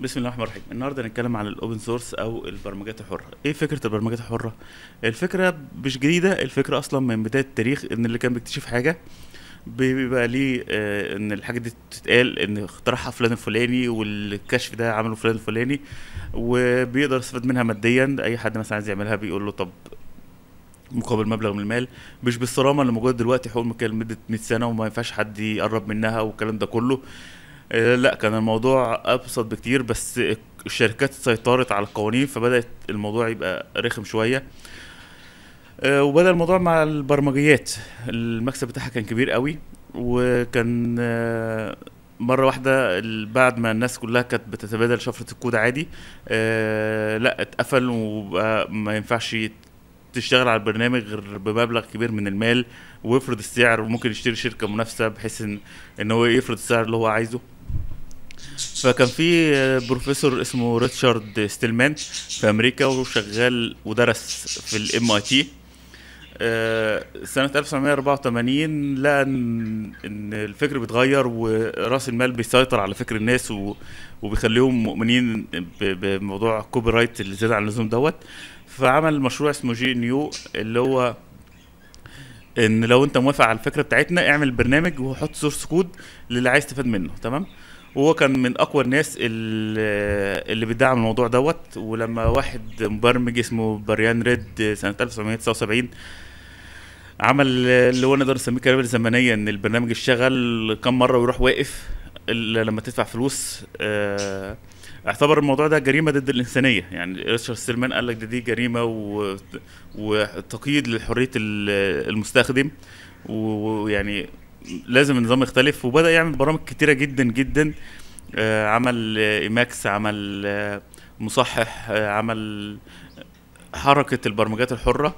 بسم الله الرحمن الرحيم النهارده هنتكلم عن الاوبن سورس او البرمجات الحره ايه فكره البرمجات الحره الفكره مش جديده الفكره اصلا من بدايه التاريخ ان اللي كان بيكتشف حاجه بيبقى ليه آه ان الحاجه دي تتقال ان اخترعها فلان الفلاني والكشف ده عمله فلان الفلاني وبيقدر يستفاد منها ماديا اي حد مثلا عايز يعملها بيقول له طب مقابل مبلغ من المال مش بالصرامه اللي موجوده دلوقتي حقوق مكان مده 100 سنه وما ينفعش حد يقرب منها والكلام ده كله آه، لا كان الموضوع ابسط بكتير بس الشركات سيطرت على القوانين فبدات الموضوع يبقى رخم شويه آه، وبدا الموضوع مع البرمجيات المكسب بتاعها كان كبير قوي وكان آه، مره واحده بعد ما الناس كلها كانت بتتبادل شفره الكود عادي آه لا اتقفل وما ينفعش تشتغل على البرنامج غير بمبلغ كبير من المال ويفرض السعر وممكن يشتري شركه منافسه بحيث ان ان هو يفرض السعر اللي هو عايزه فكان في بروفيسور اسمه ريتشارد ستيلمان في امريكا وشغال ودرس في الام اي آه، تي سنة 1984 لقى إن الفكر بيتغير ورأس المال بيسيطر على فكر الناس وبيخليهم مؤمنين بموضوع الكوبي رايت اللي زاد عن اللزوم دوت فعمل مشروع اسمه جي نيو اللي هو ان لو انت موافق على الفكره بتاعتنا اعمل برنامج وحط سورس كود للي عايز تستفاد منه تمام وهو كان من اقوى الناس اللي بيدعم الموضوع دوت ولما واحد مبرمج اسمه بريان ريد سنه 1979 عمل اللي هو نقدر نسميه كرامه زمنيه ان البرنامج اشتغل كم مره ويروح واقف لما تدفع فلوس آه اعتبر الموضوع ده جريمه ضد الانسانيه يعني ريتشارد سيلمان قال لك ده دي جريمه وتقييد لحريه المستخدم ويعني لازم النظام يختلف وبدا يعمل برامج كتيره جدا جدا آه، عمل ايماكس عمل آه، مصحح آه، عمل حركه البرمجات الحره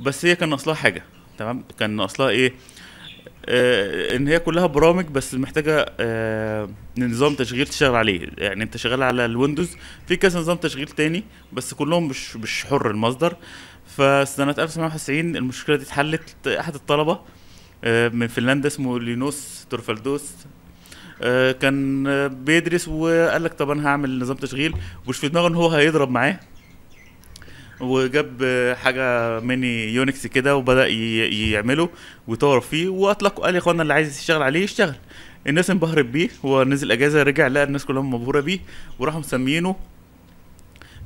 بس هي كان اصلها حاجه تمام كان اصلها ايه آه، ان هي كلها برامج بس محتاجه آه، نظام تشغيل تشتغل عليه يعني انت شغال على الويندوز في كذا نظام تشغيل تاني بس كلهم مش مش حر المصدر فسنه 1991 المشكله دي اتحلت احد الطلبه آه، من فنلندا اسمه لينوس تورفالدوس كان بيدرس وقال لك طب انا هعمل نظام تشغيل ومش في دماغه ان هو هيضرب معاه وجاب حاجه ميني يونكس كده وبدا يعمله ويطور فيه واطلقوا قال يا اخوانا اللي عايز يشتغل عليه يشتغل الناس انبهرت بيه هو نزل اجازه رجع لقى الناس كلها مبهوره بيه وراحوا مسمينه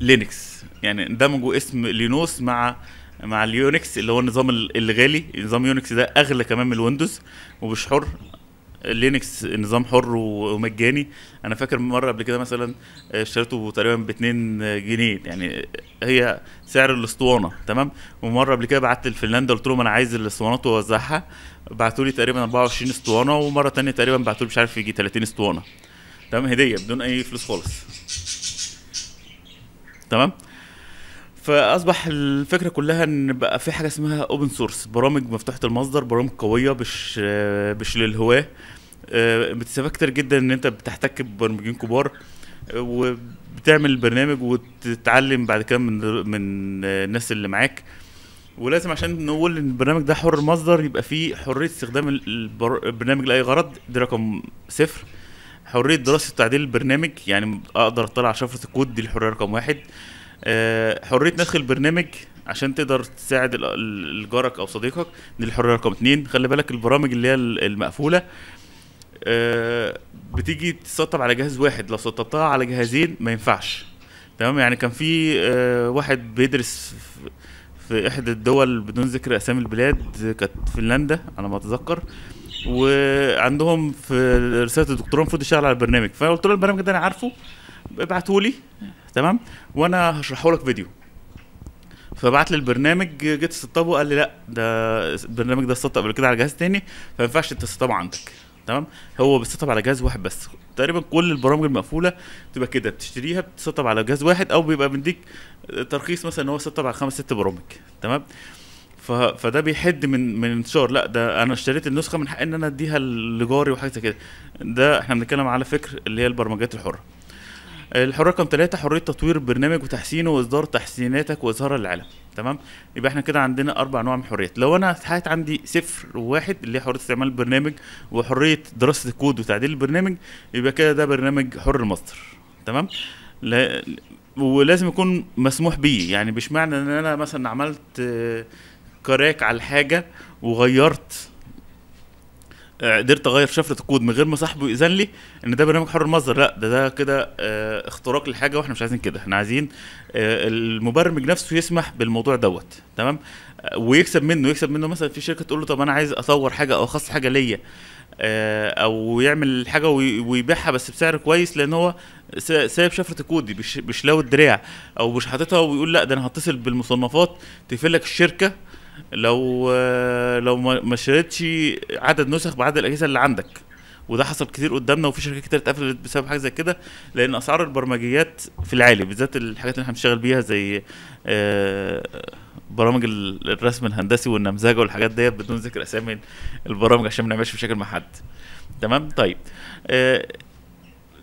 لينكس يعني دمجوا اسم لينوس مع مع اليونكس اللي هو النظام الغالي نظام يونكس ده اغلى كمان من الويندوز ومش حر لينكس نظام حر ومجاني انا فاكر مره قبل كده مثلا آه، اشتريته تقريبا ب 2 جنيه يعني هي سعر الاسطوانه تمام ومره قبل كده بعت لفنلندا قلت لهم انا عايز الاسطوانات واوزعها بعتوا لي تقريبا 24 اسطوانه ومره تانية تقريبا بعتوا لي مش عارف يجي 30 اسطوانه تمام هديه بدون اي فلوس خالص تمام فاصبح الفكره كلها ان بقى في حاجه اسمها اوبن سورس برامج مفتوحه المصدر برامج قويه مش مش للهواه آه، بتسبب كتير جدا ان انت بتحتك ببرمجين كبار وبتعمل البرنامج وتتعلم بعد كده من من الناس اللي معاك ولازم عشان نقول ان البرنامج ده حر المصدر يبقى فيه حريه استخدام البرنامج لاي غرض دي رقم صفر حريه دراسه وتعديل البرنامج يعني اقدر اطلع شفره الكود دي الحريه رقم واحد آه، حريه ندخل برنامج عشان تقدر تساعد جارك او صديقك دي الحريه رقم اتنين خلي بالك البرامج اللي هي المقفوله آه، بتيجي تسطب على جهاز واحد لو سطبتها على جهازين ما ينفعش تمام يعني كان في آه، واحد بيدرس في احدى الدول بدون ذكر اسامي البلاد كانت فنلندا على ما اتذكر وعندهم في رساله الدكتوراه المفروض يشتغل على البرنامج فانا قلت له البرنامج ده انا عارفه ابعتوا لي تمام وانا هشرحه لك فيديو فبعت لي البرنامج جيت استطبقه قال لي لا ده البرنامج ده استطبق قبل كده على جهاز تاني فما ينفعش تستطبه عندك تمام هو بيستطب على جهاز واحد بس تقريبا كل البرامج المقفوله بتبقى كده بتشتريها بتستطب على جهاز واحد او بيبقى بنديك ترخيص مثلا ان هو سطب على خمس ست برامج تمام فده بيحد من من انتشار لا ده انا اشتريت النسخه من حقي ان انا اديها لجاري وحاجه كده ده احنا بنتكلم على فكر اللي هي البرمجات الحره الحريه رقم ثلاثة حريه تطوير برنامج وتحسينه واصدار تحسيناتك واظهارها للعالم تمام يبقى احنا كده عندنا اربع انواع من الحريات لو انا حاطط عندي صفر وواحد اللي هي حريه استعمال البرنامج وحريه دراسه الكود وتعديل البرنامج يبقى كده ده برنامج حر المصدر تمام لا ولازم يكون مسموح بيه يعني مش معنى ان انا مثلا عملت كراك على الحاجه وغيرت آه، قدرت اغير شفره الكود من غير ما صاحبه يأذن لي ان ده برنامج حر المصدر لا ده ده كده آه، اختراق لحاجه واحنا مش عايزين كده احنا عايزين آه، المبرمج نفسه يسمح بالموضوع دوت تمام ويكسب منه يكسب منه مثلا في شركه تقول له طب انا عايز اطور حاجه او اخصص حاجه ليا او يعمل حاجه ويبيعها بس بسعر كويس لان هو سايب شفره الكود دي مش لاوي الدراع او مش حاططها ويقول لا ده انا هتصل بالمصنفات تقفل لك الشركه لو لو ما شريتش عدد نسخ بعدد الاجهزه اللي عندك وده حصل كتير قدامنا وفي شركات كتير اتقفلت بسبب حاجه زي كده لان اسعار البرمجيات في العالي بالذات الحاجات اللي احنا بنشتغل بيها زي آه، برامج الرسم الهندسي والنمذجه والحاجات ديت بدون ذكر اسامي البرامج عشان ما نعملش مشاكل مع حد تمام طيب آه،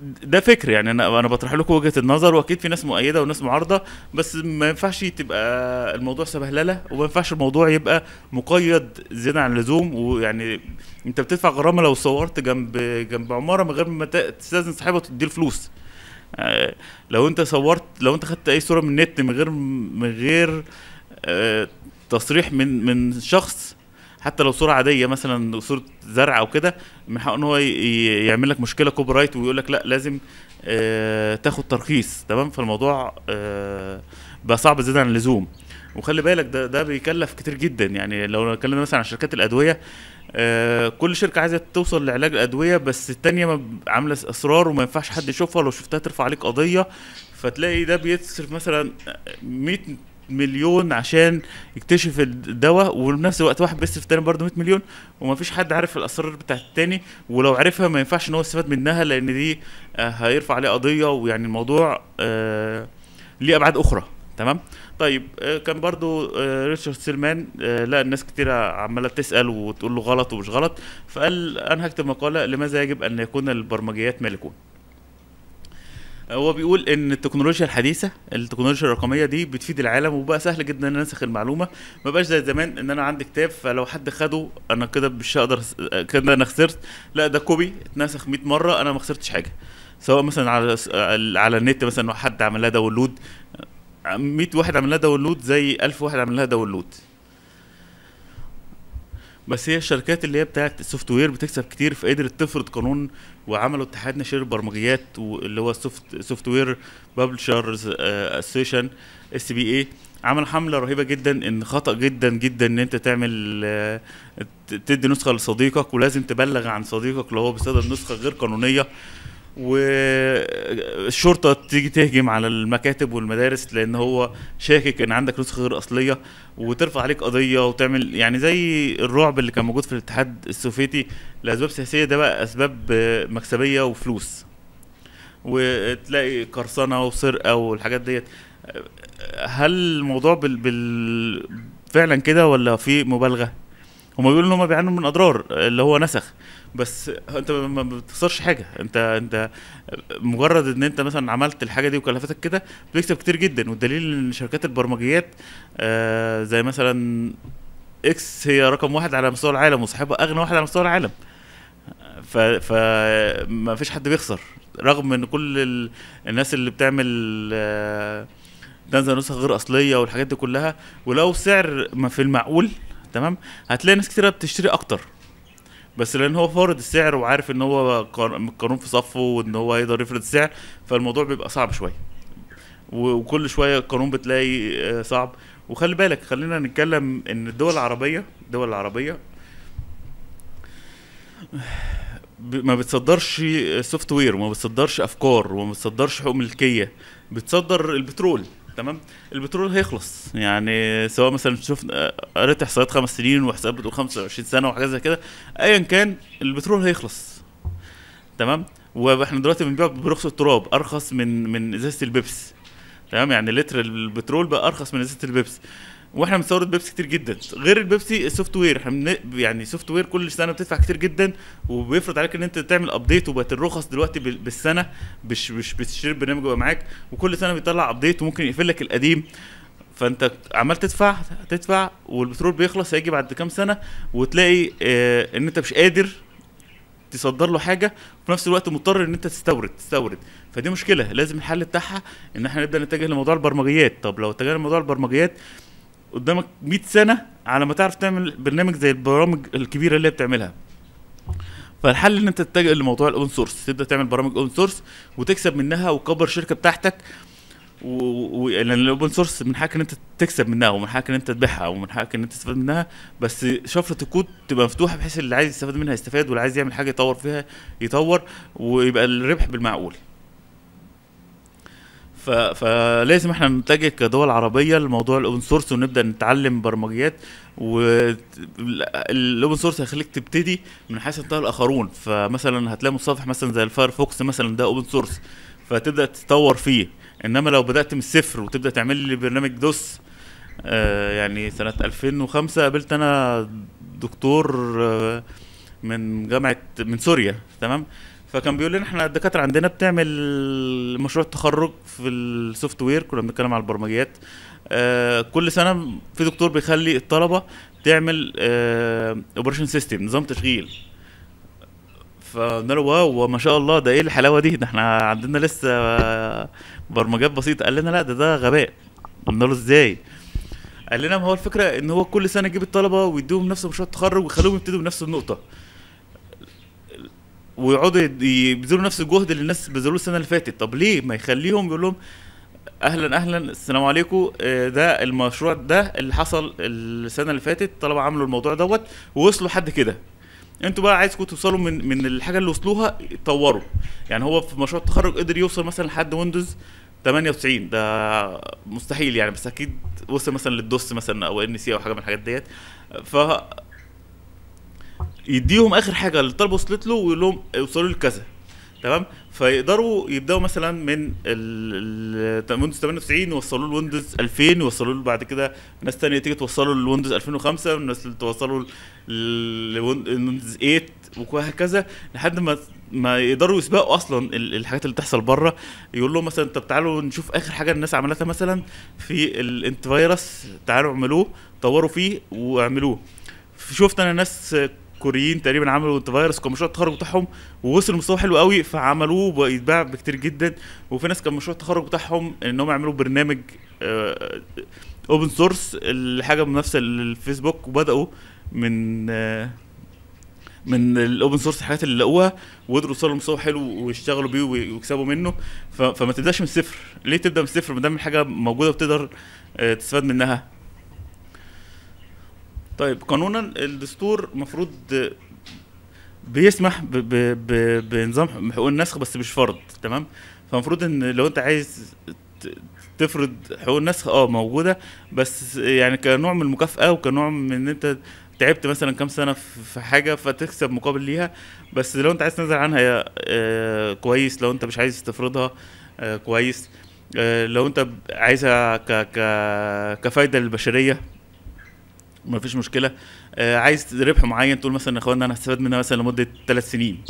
ده فكر يعني انا انا بطرح لكم وجهه النظر واكيد في ناس مؤيده وناس معارضه بس ما ينفعش تبقى الموضوع سبهلله وما ينفعش الموضوع يبقى مقيد زياده عن اللزوم ويعني انت بتدفع غرامه لو صورت جنب جنب عماره من غير ما تستاذن صاحبها تدي الفلوس آه، لو انت صورت لو انت خدت اي صوره من النت من غير من غير آه، تصريح من من شخص حتى لو صوره عاديه مثلا صوره زرع او كده من حقه ان هو يعمل لك مشكله كوبي رايت ويقول لك لا لازم آه تاخد ترخيص تمام فالموضوع آه بقى صعب زياده عن اللزوم وخلي بالك ده ده بيكلف كتير جدا يعني لو اتكلمنا مثلا عن شركات الادويه آه كل شركه عايزه توصل لعلاج الادويه بس التانيه عامله اصرار وما ينفعش حد يشوفها لو شفتها ترفع عليك قضيه فتلاقي ده بيصرف مثلا 100 مليون عشان يكتشف الدواء وبنفس الوقت واحد بيصرف تاني برضه 100 مليون وما فيش حد عارف الاسرار بتاعت التاني ولو عرفها ما ينفعش ان هو يستفاد منها لان دي آه، هيرفع عليه قضيه ويعني الموضوع آه، ليه ابعاد اخرى تمام طيب آه، كان برضو ريتشارد سيلمان لقى الناس كتيرة عمالة تسأل وتقول له غلط ومش غلط فقال أنا هكتب مقالة لماذا يجب أن يكون البرمجيات مالكون هو بيقول ان التكنولوجيا الحديثه التكنولوجيا الرقميه دي بتفيد العالم وبقى سهل جدا ان انسخ المعلومه ما بقاش زي زمان ان انا عندي كتاب فلو حد خده انا كده مش هقدر كده انا خسرت لا ده كوبي اتنسخ 100 مره انا ما خسرتش حاجه سواء مثلا على على النت مثلا حد عمل لها داونلود 100 واحد عمل لها داونلود زي 1000 واحد عمل لها داونلود بس هي الشركات اللي هي بتاعت السوفت وير بتكسب كتير فقدرت تفرض قانون وعملوا اتحاد ناشر البرمجيات اللي هو السوفت سوفت وير ببلشرز اسوشن اس بي اي عمل حمله رهيبه جدا ان خطا جدا جدا ان انت تعمل آه، تدي نسخه لصديقك ولازم تبلغ عن صديقك لو هو بيصدر نسخه غير قانونيه والشرطه تيجي تهجم على المكاتب والمدارس لان هو شاكك ان عندك نسخه غير اصليه وترفع عليك قضيه وتعمل يعني زي الرعب اللي كان موجود في الاتحاد السوفيتي لاسباب سياسيه ده بقى اسباب مكسبيه وفلوس وتلاقي قرصنه وسرقه والحاجات ديت هل الموضوع بال, بال... فعلا كده ولا في مبالغه هم بيقولوا ان هم بيعانوا من اضرار اللي هو نسخ بس انت ما بتخسرش حاجه انت انت مجرد ان انت مثلا عملت الحاجه دي وكلفتك كده بتكسب كتير جدا والدليل ان شركات البرمجيات آه زي مثلا اكس هي رقم واحد على مستوى العالم وصاحبها اغنى واحد على مستوى العالم ف ف ما فيش حد بيخسر رغم ان كل ال... الناس اللي بتعمل آه تنزل نسخ غير اصليه والحاجات دي كلها ولو سعر ما في المعقول تمام هتلاقي ناس كتيره بتشتري اكتر بس لان هو فارض السعر وعارف ان هو القانون في صفه وان هو يقدر يفرض السعر فالموضوع بيبقى صعب شويه وكل شويه القانون بتلاقي آه، صعب وخلي بالك خلينا نتكلم ان الدول العربيه الدول العربيه ما بتصدرش سوفت وير وما بتصدرش افكار وما بتصدرش حقوق ملكيه بتصدر البترول تمام البترول هيخلص يعني سواء مثلا شفنا آه، قريت احصائيات خمس سنين واحصائيات بتقول 25 سنه وحاجات زي كده ايا كان البترول هيخلص تمام واحنا دلوقتي بنبيع برخص التراب ارخص من من ازازه البيبس تمام يعني لتر البترول بقى ارخص من ازازه البيبس واحنا بنستورد بيبسي كتير جدا غير البيبسي السوفت وير احنا يعني سوفت وير كل سنه بتدفع كتير جدا وبيفرض عليك ان انت تعمل ابديت وبقت الرخص دلوقتي بالسنه مش مش بتشتري البرنامج يبقى معاك وكل سنه بيطلع ابديت وممكن يقفل لك القديم فانت عمال تدفع تدفع والبترول بيخلص هيجي بعد كام سنه وتلاقي اه ان انت مش قادر تصدر له حاجه وفي نفس الوقت مضطر ان انت تستورد تستورد فدي مشكله لازم الحل بتاعها ان احنا نبدا نتجه لموضوع البرمجيات طب لو اتجهنا لموضوع البرمجيات قدامك 100 سنه على ما تعرف تعمل برنامج زي البرامج الكبيره اللي بتعملها فالحل ان انت تتجه لموضوع الاون سورس تبدا تعمل برامج اون سورس وتكسب منها وتكبر الشركه بتاعتك ولان الاوبن سورس من حقك ان انت تكسب منها ومن حقك ان انت تبيعها ومن حقك ان انت تستفاد منها بس شفره الكود تبقى مفتوحه بحيث اللي عايز يستفاد منها يستفاد واللي عايز يعمل حاجه يطور فيها يطور ويبقى الربح بالمعقول ف... فلازم احنا نتجه كدول عربيه لموضوع الاوبن سورس ونبدا نتعلم برمجيات والاوبن سورس هيخليك تبتدي من حيث انتهى الاخرون فمثلا هتلاقي متصفح مثلا زي الفايرفوكس مثلا ده اوبن سورس فتبدا تتطور فيه انما لو بدات من الصفر وتبدا تعمل لي برنامج دوس آه يعني سنه 2005 قابلت انا دكتور آه من جامعه من سوريا تمام فكان بيقول لنا احنا الدكاتره عندنا بتعمل مشروع تخرج في السوفت وير كنا بنتكلم على البرمجيات آه، كل سنه في دكتور بيخلي الطلبه تعمل اوبريشن آه، سيستم نظام تشغيل فقلنا له واو ما شاء الله ده ايه الحلاوه دي ده احنا عندنا لسه آه، برمجات بسيطه قال لنا لا ده ده غباء قلنا له ازاي قال لنا ما هو الفكره ان هو كل سنه يجيب الطلبه ويديهم نفس مشروع التخرج ويخليهم يبتدوا بنفس النقطه ويقعدوا يبذلوا نفس الجهد اللي الناس بذلوه السنه اللي فاتت طب ليه ما يخليهم يقول لهم اهلا اهلا السلام عليكم آه، ده المشروع ده اللي حصل السنه اللي فاتت الطلبه عملوا الموضوع دوت ووصلوا لحد كده انتوا بقى عايزكم توصلوا من من الحاجه اللي وصلوها تطوروا يعني هو في مشروع التخرج قدر يوصل مثلا لحد ويندوز 98 ده مستحيل يعني بس اكيد وصل مثلا للدوس مثلا او ان سي او حاجه من الحاجات ديت ف يديهم اخر حاجه اللي الطلبه وصلت له ويقول لهم وصلوا لكذا تمام فيقدروا يبداوا مثلا من ويندوز 98 يوصلوا لويندوز 2000 يوصلوا له بعد كده ناس ثانيه تيجي توصلوا لويندوز 2005 اللي توصلوا لويندوز 8 وهكذا لحد ما ما يقدروا يسبقوا اصلا الحاجات اللي بتحصل بره يقول لهم مثلا طب تعالوا نشوف اخر حاجه الناس عملتها مثلا في الانتي فيروس تعالوا اعملوه طوروا فيه واعملوه شفت انا ناس الكوريين تقريبا عملوا انت فيروس كان مشروع التخرج بتاعهم ووصل لمستوى حلو قوي فعملوه بيتباع بكتير جدا وفي ناس كان مشروع التخرج بتاعهم ان هم يعملوا برنامج اوبن سورس لحاجه منافسه للفيسبوك وبداوا من آه، من الاوبن سورس الحاجات اللي لقوها وقدروا يوصلوا لمستوى حلو ويشتغلوا بيه ويكسبوا منه فما تبداش من الصفر ليه تبدا من الصفر ما دام الحاجه موجوده وتقدر آه، تستفاد منها طيب قانونا الدستور المفروض بيسمح بنظام حقوق النسخ بس مش فرض تمام فالمفروض ان لو انت عايز تفرض حقوق النسخ اه موجوده بس يعني كنوع من المكافاه وكنوع من ان انت تعبت مثلا كام سنه في حاجه فتكسب مقابل ليها بس لو انت عايز تنزل عنها يا آه، كويس لو انت مش عايز تفرضها آه، كويس آه، لو انت عايزها كفايده للبشريه ما فيش مشكله آه عايز ربح معين تقول مثلا يا اخوانا انا هستفاد منها مثلا لمده ثلاث سنين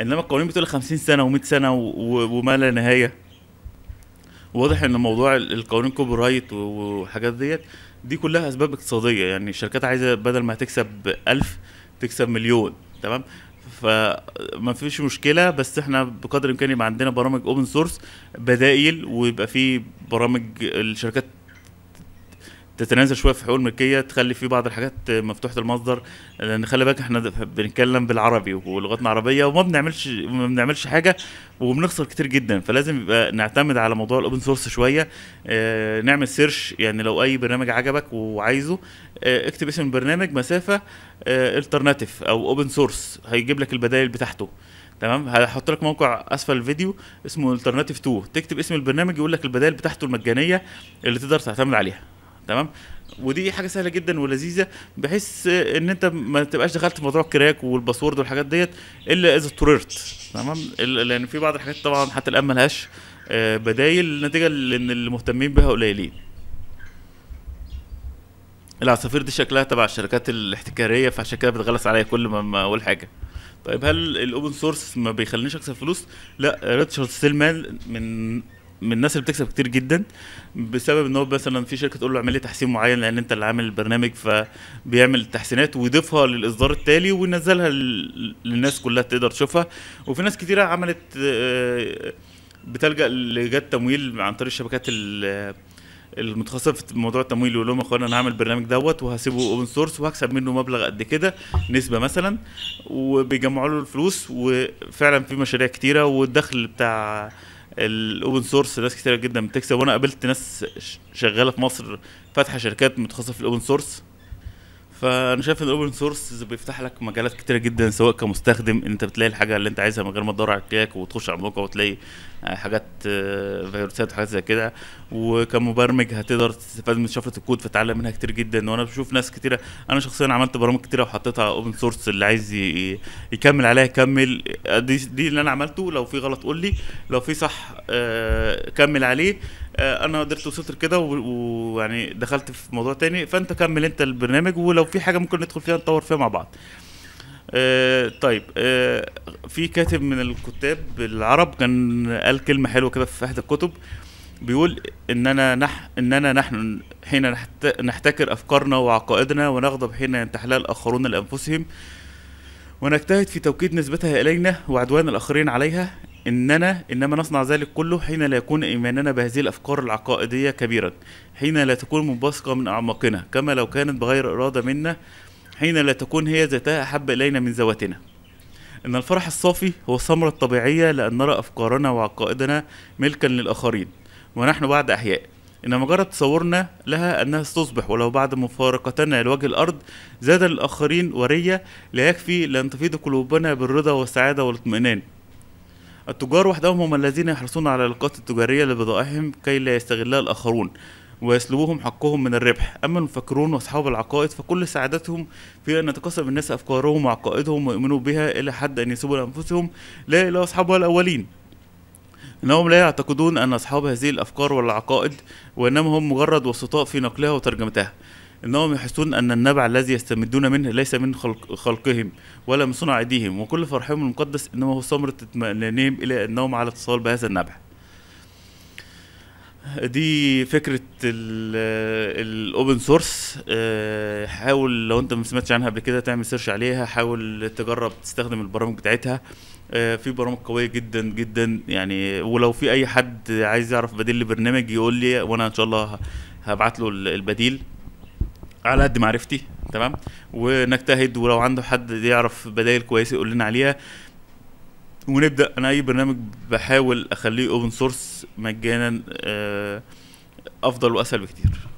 انما القوانين بتقول 50 سنه و100 سنه وما لا نهايه واضح ان موضوع القوانين كوبي رايت والحاجات ديت دي كلها اسباب اقتصاديه يعني الشركات عايزه بدل ما هتكسب 1000 تكسب مليون تمام فما فيش مشكله بس احنا بقدر الامكان يبقى عندنا برامج اوبن سورس بدائل ويبقى في برامج الشركات تتنازل شويه في حقوق الملكيه تخلي في بعض الحاجات مفتوحه المصدر لان خلي بالك احنا بنتكلم بالعربي ولغتنا عربيه وما بنعملش ما بنعملش حاجه وبنخسر كتير جدا فلازم يبقى نعتمد على موضوع الاوبن سورس شويه آه، نعمل سيرش يعني لو اي برنامج عجبك وعايزه آه، اكتب اسم البرنامج مسافه الترناتيف آه، او اوبن سورس هيجيب لك البدائل بتاعته تمام هحط لك موقع اسفل الفيديو اسمه الترناتيف 2 تكتب اسم البرنامج يقول لك البدائل بتاعته المجانيه اللي تقدر تعتمد عليها تمام ودي حاجه سهله جدا ولذيذه بحيث ان انت ما تبقاش دخلت في موضوع الكراك والباسورد والحاجات ديت الا اذا اضطررت تمام لان في بعض الحاجات طبعا حتى الان ملهاش آه، بدايل نتيجه لان المهتمين بها قليلين العصافير دي شكلها تبع الشركات الاحتكاريه فعشان كده بتغلس عليا كل ما اقول حاجه طيب هل الاوبن سورس ما بيخلينيش اكسب فلوس لا ريتشارد سيلمان من من الناس اللي بتكسب كتير جدا بسبب ان هو مثلا في شركه تقول له اعمل لي تحسين معين لان انت اللي عامل البرنامج فبيعمل التحسينات ويضيفها للاصدار التالي وينزلها للناس كلها تقدر تشوفها وفي ناس كتيره عملت آه، بتلجا لجات تمويل عن طريق الشبكات المتخصصه في موضوع التمويل يقول لهم يا اخوانا انا هعمل البرنامج دوت وهسيبه اوبن سورس وهكسب منه مبلغ قد كده نسبه مثلا وبيجمعوا له الفلوس وفعلا في مشاريع كتيره والدخل بتاع الاوبن سورس ناس كتير جدا بتكسب وانا قابلت ناس شغاله في مصر فاتحه شركات متخصصه في الاوبن سورس فانا شايف ان الاوبن سورس بيفتح لك مجالات كتيره جدا سواء كمستخدم انت بتلاقي الحاجه اللي انت عايزها من غير ما تدور على الكاك وتخش على الموقع وتلاقي آه، حاجات آه، فيروسات وحاجات زي كده وكمبرمج هتقدر تستفاد من شفره الكود فتعلم منها كتير جدا وانا بشوف ناس كتيره انا شخصيا عملت برامج كتيره وحطيتها اوبن سورس اللي عايز يكمل عليها يكمل آه، دي, دي اللي انا عملته لو في غلط قول لي لو في صح كمل عليه آه، انا قدرت وصلت لكده ويعني دخلت في موضوع تاني فانت كمل انت البرنامج ولو في حاجه ممكن ندخل فيها نطور فيها مع بعض آه طيب آه في كاتب من الكتاب العرب كان قال كلمه حلوه كده في احدى الكتب بيقول اننا نح اننا نحن حين نحت... نحتكر افكارنا وعقائدنا ونغضب حين ينتحلها الاخرون لانفسهم ونجتهد في توكيد نسبتها الينا وعدوان الاخرين عليها إننا إنما نصنع ذلك كله حين لا يكون إيماننا بهذه الأفكار العقائدية كبيرا حين لا تكون منبثقة من أعماقنا كما لو كانت بغير إرادة منا حين لا تكون هي ذاتها أحب إلينا من ذواتنا إن الفرح الصافي هو الثمرة الطبيعية لأن نرى أفكارنا وعقائدنا ملكا للآخرين ونحن بعد أحياء إن مجرد تصورنا لها أنها ستصبح ولو بعد مفارقتنا لوجه الأرض زاد للآخرين ورية لا يكفي لأن تفيض قلوبنا بالرضا والسعادة والاطمئنان التجار وحدهم هم الذين يحرصون على العلاقات التجارية لبضائعهم كي لا يستغلها الآخرون ويسلبوهم حقهم من الربح أما المفكرون وأصحاب العقائد فكل سعادتهم في أن يتقاسم الناس أفكارهم وعقائدهم ويؤمنوا بها إلى حد أن يسيبوا لأنفسهم لا إلى أصحابها الأولين انهم لا يعتقدون ان اصحاب هذه الافكار والعقائد وانما هم مجرد وسطاء في نقلها وترجمتها انهم يحسون ان النبع الذي يستمدون منه ليس من خلق خلقهم ولا من صنع ايديهم وكل فرحهم المقدس انما هو ثمره اطمئنانهم الى انهم على اتصال بهذا النبع دي فكره الاوبن سورس آه، حاول لو انت ما سمعتش عنها قبل كده تعمل سيرش عليها حاول تجرب تستخدم البرامج بتاعتها آه، في برامج قويه جدا جدا يعني ولو في اي حد عايز يعرف بديل لبرنامج يقول لي وانا ان شاء الله هبعت له البديل على قد معرفتي تمام ونجتهد ولو عنده حد يعرف بدايل كويسه يقول لنا عليها ونبدا انا اي برنامج بحاول اخليه اوبن سورس مجانا آه، افضل واسهل بكتير